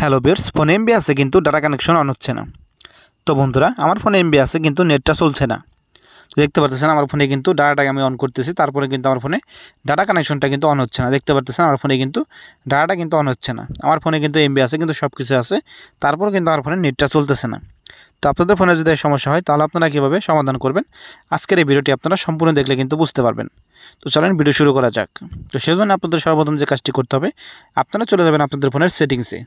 hello বিয়ার্স phone MB আছে কিন্তু data connection on হচ্ছে না তো বন্ধুরা আমার ফোনে এমবি আছে কিন্তু নেটটা চলছে না দেখতে পারতেছেন আমার ফোনে কিন্তু ডাটাটাকে আমি অন করতেছি তারপরে কিন্তু আমার ফোনে ডাটা কানেকশনটা কিন্তু অন হচ্ছে না দেখতে পারতেছেন আমার ফোনে কিন্তু ডাটাটা কিন্তু অন হচ্ছে না আমার ফোনে কিন্তু এমবি আছে কিন্তু সব কিছু আছে তারপর কিন্তু আমার ফোনে নেটটা চলতেছে না তো আপনাদের ফোনে যদি সমস্যা হয় তাহলে আপনারা কীভাবে সমাধান করবেন আজকের এই ভিডিওটি আপনারা সম্পূর্ণ দেখলে কিন্তু বুঝতে পারবেন তো চলেন ভিডিও শুরু করা যাক তো সেজন্য আপনাদের সর্বপ্রথম যে কাজটি করতে হবে আপনারা চলে যাবেন আপনাদের ফোনের সেটিংসে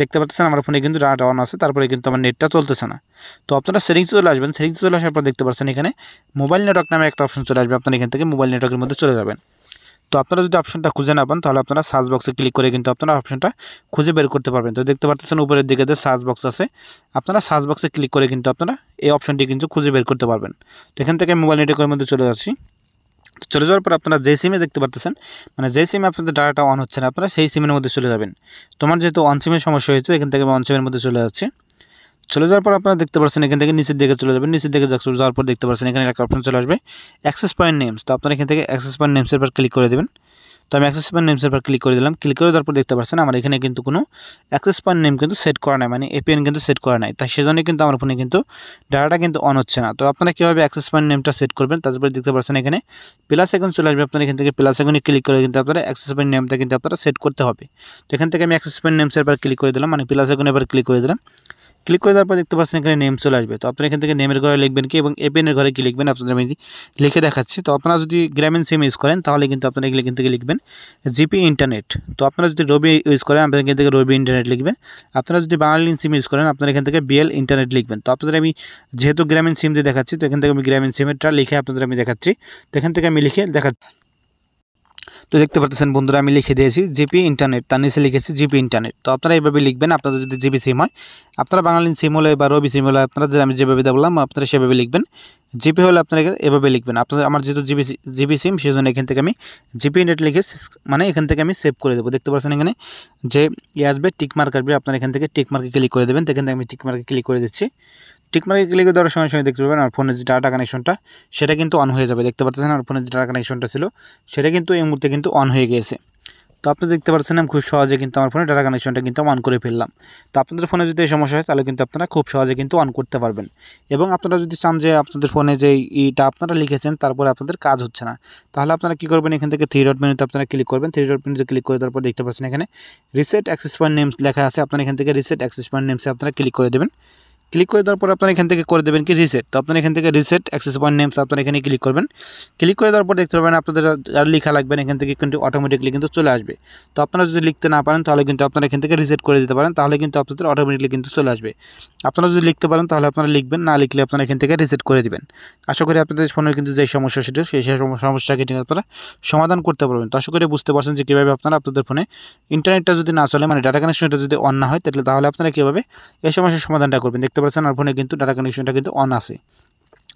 দেখতে পাচ্ছেন আমার ফোনে কিন্তু ডাটা অন আছে তারপরে কিন্তু আমার নেটটা চলতেছে না তো আপনারা সেটিংসে চলে আসবেন সেটিংসে চলে আসার পর দেখতে পাচ্ছেন এখানে মোবাইল নেটওয়ার্ক নামে একটা অপশন চলে আসবে আপনার এখান থেকে মোবাইল নেটওয়ার্কের মধ্যে চলে যাবেন তো আপনারা যদি অপশনটা খুঁজে না পান তাহলে আপনারা সার্চ বক্সে ক্লিক করে কিন্তু আপনারা অপশনটা খুঁজে বের করতে পারবেন তো দেখতে পাচ্ছেন উপরের দিকে যে সার্চ বক্স আছে আপনারা সার্চ বক্সে ক্লিক করে কিন্তু আপনারা এই অপশনটি কিন্তু খুঁজে বের করতে পারবেন তো এখান থেকে মোবাইল নেটওয়ার্কের মধ্যে চলে যাচ্ছি চলে যাওয়ার পর আপনারা যে সিমে দেখতে পারতেছেন মানে যে সিমে আপনাদের ডাটাটা অন হচ্ছে না আপনারা সেই সিমের মধ্যে চলে যাবেন তোমার যেহেতু অন সিমের সমস্যা হয়েছে এখান থেকে অন সিমের মধ্যে চলে যাচ্ছে চলে যাওয়ার পর আপনারা দেখতে পাচ্ছেন এখান থেকে নিচের দিকে চলে যাবেন নিচের দিকে যাওয়ার পর দেখতে পাচ্ছেন এখানে একটা অপশন চলে আসবে অ্যাক্সেস পয়েন্ট নেমস তো আপনারা এখান থেকে অ্যাক্সেস পয়েন্ট নেমসের পর ক্লিক করে দেবেন তো আমি অ্যাক্সেস পয়েন্ট নেমসের উপর ক্লিক করে দিলাম ক্লিক করে দেওয়ার পর দেখতে পাচ্ছেন আমার এখানে কিন্তু কোনো অ্যাক্সেস পয়েন্ট নেম কিন্তু সেট করা নাই মানে এপিএন কিন্তু সেট করা নাই তাই সেজন্যই কিন্তু আমার ফোনে কিন্তু ডাটাটা কিন্তু অন হচ্ছে না তো আপনারা কীভাবে অ্যাক্সেস পয়েন্ট নেমটা সেট করবেন তারপরে দেখতে পাচ্ছেন এখানে প্লাস এখন চলে আসবে আপনার এখান থেকে প্লাস এখনই ক্লিক করে কিন্তু আপনারা অ্যাক্সেস পয়েন্ট নেমটা কিন্তু আপনারা সেট করতে হবে তো এখান থেকে আমি অ্যাক্সেস পয়েন্ট নেমসের উপর ক্লিক করে দিলাম মানে প্লাস এখন এবার ক্লিক করে দিলাম ক্লিক করে তারপর দেখতে পাচ্ছেন এখানে নেম চলে আসবে তো আপনারা এখান থেকে নেমের ঘরে লিখবেন কি এবং এপিএনের ঘরে কি লিখবেন আপনাদের আমি লিখে দেখাচ্ছি তো আপনারা যদি গ্রামীণ সিম ইউজ করেন তাহলে কিন্তু আপনারা এগুলো এখান থেকে লিখবেন জিপি ইন্টারনেট তো আপনারা যদি রবি ইউজ করেন আপনারা এখান থেকে রবি ইন্টারনেট লিখবেন আপনারা যদি বাঙালিন সিম ইউজ করেন আপনারা এখান থেকে বিএল ইন্টারনেট লিখবেন তো আপনাদের আমি যেহেতু গ্রামীণ সিম দিয়ে দেখাচ্ছি তো এখান থেকে আমি গ্রামীণ সিমেরটা লিখে আপনাদের আমি দেখাচ্ছি তো এখান থেকে আমি লিখে দেখাচ্ছি তো দেখতে পারতেছেন বন্ধুরা আমি লিখে দিয়েছি জিপি ইন্টারনেট তার নিচে লিখেছি জিপি ইন্টারনেট তো আপনারা এইভাবে লিখবেন আপনাদের যদি জিপি সিম হয় আপনারা বাঙালি সিম হলে বা রবি সিম হলে আপনারা যে আমি যেভাবে বললাম আপনারা সেভাবে লিখবেন জিপি হলে আপনারা এভাবে লিখবেন আপনাদের আমার যেহেতু জিপি জিপি সিম সেই জন্য এখান থেকে আমি জিপি ইন্টারনেট লিখে মানে এখান থেকে আমি সেভ করে দেবো দেখতে পাচ্ছেন এখানে যে ইয়ে আসবে টিকমার্ক আসবে আপনারা এখান থেকে টিকমার্কে ক্লিক করে দেবেন তো এখান থেকে আমি টিকমার্কে ক্লিক করে দিচ্ছি টিকমার্কে ক্লিক করে দেওয়ার সঙ্গে সঙ্গে দেখতে পাবেন আর ফোনের যে ডাটা কানেকশনটা সেটা কিন্তু অন হয়ে যাবে দেখতে পাচ্ছেন আর ফোনের যে ডাটা কানেকশনটা ছিল সেটা কিন্তু এই মুহূর্তে কিন্তু অন হয়ে গিয়েছে তো আপনি দেখতে পাচ্ছেন আমি খুব সহজে কিন্তু আমার ফোনে ডাটা কানেকশনটা কিন্তু অন করে ফেললাম তো আপনাদের ফোনে যদি এই সমস্যা হয় তাহলে কিন্তু আপনারা খুব সহজে কিন্তু অন করতে পারবেন এবং আপনারা যদি চান যে আপনাদের ফোনে যে ইটা আপনারা লিখেছেন তারপরে আপনাদের কাজ হচ্ছে না তাহলে আপনারা কী করবেন এখান থেকে থ্রি ডট মেনুতে আপনারা ক্লিক করবেন থ্রি ডট মেনুতে ক্লিক করে তারপর দেখতে পাচ্ছেন এখানে রিসেট অ্যাক্সেস পয়েন্ট নেমস লেখা আছে আপনারা এখান থেকে রিসেট অ্যাক্সেস পয়েন্ট নেমসে আপনারা ক্লিক করে দেবেন ক্লিক করে দেওয়ার পর আপনারা এখান থেকে করে দেবেন কি রিসেট তো আপনারা এখান থেকে রিসেট অ্যাক্সেস পয়েন্ট নেমস আপনারা এখানে ক্লিক করবেন ক্লিক করে দেওয়ার পর দেখতে পাবেন আপনাদের আর লেখা লাগবেন এখান থেকে কিন্তু অটোমেটিকলি কিন্তু চলে আসবে তো আপনারা যদি লিখতে না পারেন তাহলে কিন্তু আপনারা এখান থেকে রিসেট করে দিতে পারেন তাহলে কিন্তু আপনাদের অটোমেটিকলি কিন্তু চলে আসবে আপনারা যদি লিখতে পারেন তাহলে আপনারা লিখবেন না লিখলে আপনারা এখান থেকে রিসেট করে দেবেন আশা করি আপনাদের ফোনের কিন্তু যে সমস্যা সেটা সেই সমস্যা কিন্তু আপনারা সমাধান করতে পারবেন তো আশা করি বুঝতে পারছেন যে কীভাবে আপনারা আপনাদের ফোনে ইন্টারনেটটা যদি না চলে মানে ডাটা কানেকশনটা যদি অন না হয় তাহলে তাহলে আপনারা কীভাবে এই সমস্যার সমাধানটা করবেন দেখতে পারছেন আর ফোনে কিন্তু ডাটা কানেকশনটা কিন্তু অন আছে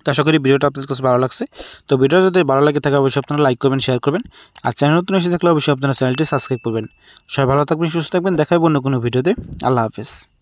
তো আশা করি ভিডিওটা আপনাদের কাছে ভালো লাগছে তো ভিডিও যদি ভালো লাগে থাকে অবশ্যই আপনারা লাইক করবেন শেয়ার করবেন আর চ্যানেল নতুন এসে থাকলে অবশ্যই আপনারা চ্যানেলটি সাবস্ক্রাইব করবেন সবাই ভালো থাকবেন সুস্থ থাকবেন দেখাবেন অন্য কোনো ভিডিওতে আল্লাহ হাফেজ